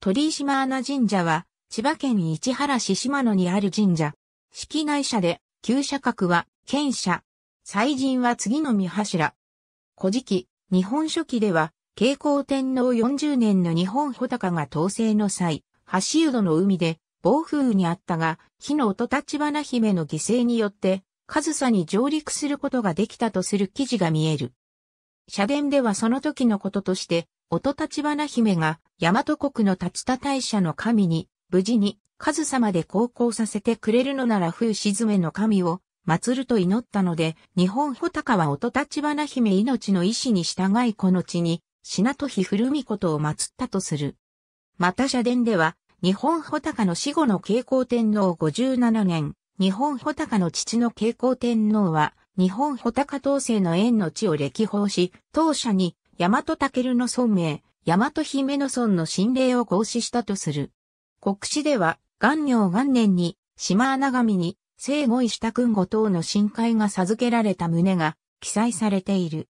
鳥島穴神社は、千葉県市原市島野にある神社。式内社で、旧社格は、県社。祭神は次の三柱。古事記、日本書紀では、慶光天皇40年の日本穂高が統制の際、橋戸の海で、暴風雨にあったが、火の音立花姫の犠牲によって、上総に上陸することができたとする記事が見える。社殿ではその時のこととして、音立花姫が大和国の立田大社の神に、無事に、数様で航行させてくれるのなら冬沈めの神を、祀ると祈ったので、日本穂高は音立花姫命の意志に従いこの地に、品と日古見ことを祀ったとする。また社殿では、日本穂高の死後の慶光天皇57年、日本穂高の父の慶光天皇は、日本穂高統制の縁の地を歴訪し、当社に、大和武の尊名、大和姫野村の神霊を行使したとする。国史では、元明元年に、島穴神に、生後石田君後等の深海が授けられた旨が記載されている。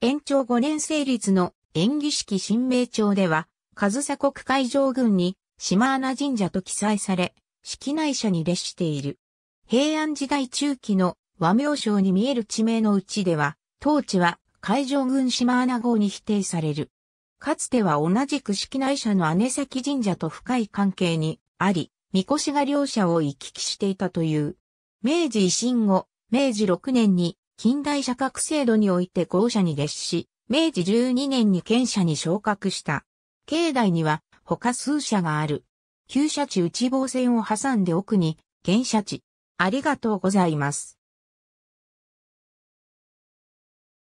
延長5年成立の演技式神明帳では、上総国海上軍に島穴神社と記載され、式内社に列している。平安時代中期の和名称に見える地名のうちでは、当地は海上軍島穴号に否定される。かつては同じく式内社の姉崎神社と深い関係にあり、神輿が両社を行き来していたという。明治維新後、明治6年に近代社格制度において豪社に列し、明治12年に県社に昇格した。境内には他数社がある。旧社地内房線を挟んで奥に県社地。ありがとうございます。